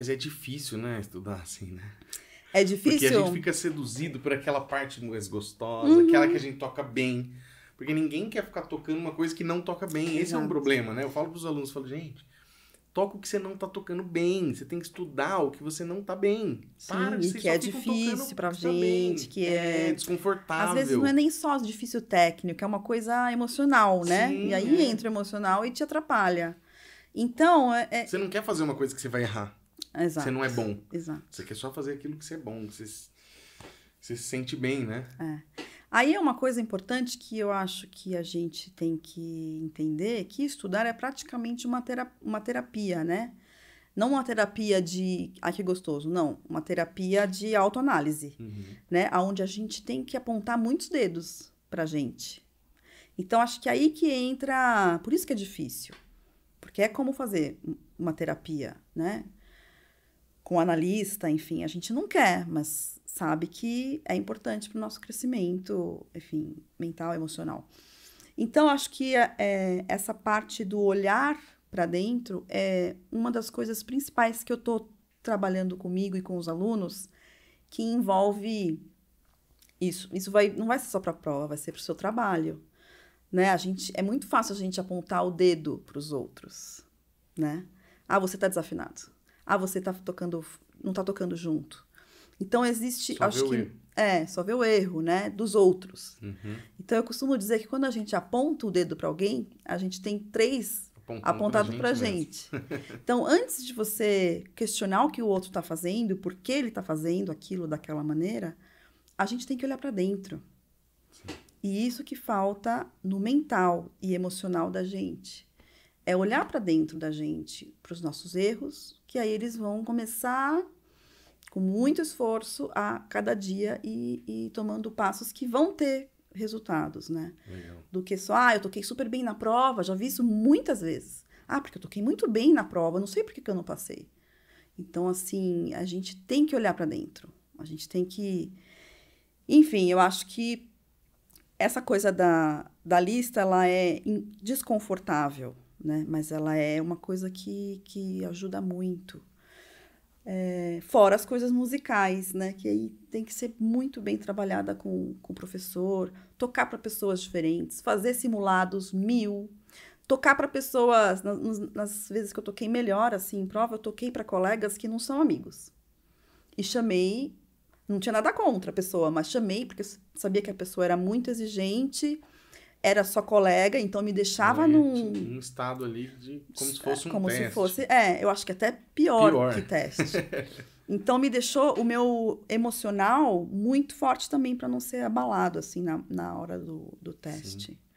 Mas é difícil, né? Estudar assim, né? É difícil. Porque a gente fica seduzido por aquela parte mais gostosa, uhum. aquela que a uhum. gente toca bem. Porque ninguém quer ficar tocando uma coisa que não toca bem. É Esse é um problema, né? Eu falo pros alunos, falo, gente, toca o que você não tá tocando bem. Você tem que estudar o que você não tá bem. Sim, Para, e que é tá difícil pra gente, que é... é... desconfortável. Às vezes não é nem só difícil técnico, é uma coisa emocional, né? Sim, e aí é. entra o emocional e te atrapalha. Então, é... é você não quer fazer uma coisa que você vai errar. Exato. Você não é bom. Exato. Você quer só fazer aquilo que você é bom, que você, você se sente bem, né? É. Aí é uma coisa importante que eu acho que a gente tem que entender, que estudar é praticamente uma, terapia, uma terapia, né? Não uma terapia de, ai ah, que gostoso, não, uma terapia de autoanálise, uhum. né? Onde a gente tem que apontar muitos dedos pra gente. Então acho que é aí que entra, por isso que é difícil. Porque é como fazer uma terapia, né? com analista, enfim, a gente não quer, mas sabe que é importante para o nosso crescimento, enfim, mental, emocional. Então, acho que é, é essa parte do olhar para dentro é uma das coisas principais que eu estou trabalhando comigo e com os alunos, que envolve isso. Isso vai, não vai ser só para a prova, vai ser para o seu trabalho. Né? A gente, é muito fácil a gente apontar o dedo para os outros. Né? Ah, você está desafinado ah, você tá tocando, não tá tocando junto. Então existe, só acho que erro. é, só ver o erro, né, dos outros. Uhum. Então eu costumo dizer que quando a gente aponta o dedo para alguém, a gente tem três Apontando apontados para gente. Pra gente. então antes de você questionar o que o outro está fazendo, por que ele está fazendo aquilo daquela maneira, a gente tem que olhar para dentro. Sim. E isso que falta no mental e emocional da gente. É olhar para dentro da gente, para os nossos erros, que aí eles vão começar, com muito esforço, a cada dia e, e tomando passos que vão ter resultados, né? Legal. Do que só, ah, eu toquei super bem na prova, já vi isso muitas vezes. Ah, porque eu toquei muito bem na prova, não sei por que, que eu não passei. Então, assim, a gente tem que olhar para dentro. A gente tem que. Enfim, eu acho que essa coisa da, da lista ela é desconfortável né? Mas ela é uma coisa que, que ajuda muito. É, fora as coisas musicais, né? Que aí tem que ser muito bem trabalhada com, com o professor, tocar para pessoas diferentes, fazer simulados mil, tocar para pessoas. Nas, nas, vezes que eu toquei melhor, assim, em prova, eu toquei para colegas que não são amigos. E chamei, não tinha nada contra a pessoa, mas chamei porque sabia que a pessoa era muito exigente era só colega, então me deixava é, num. Um estado ali de. Como se é, fosse um como teste. Como se fosse. É, eu acho que até pior, pior. que teste. então me deixou o meu emocional muito forte também para não ser abalado, assim, na, na hora do, do teste. Sim.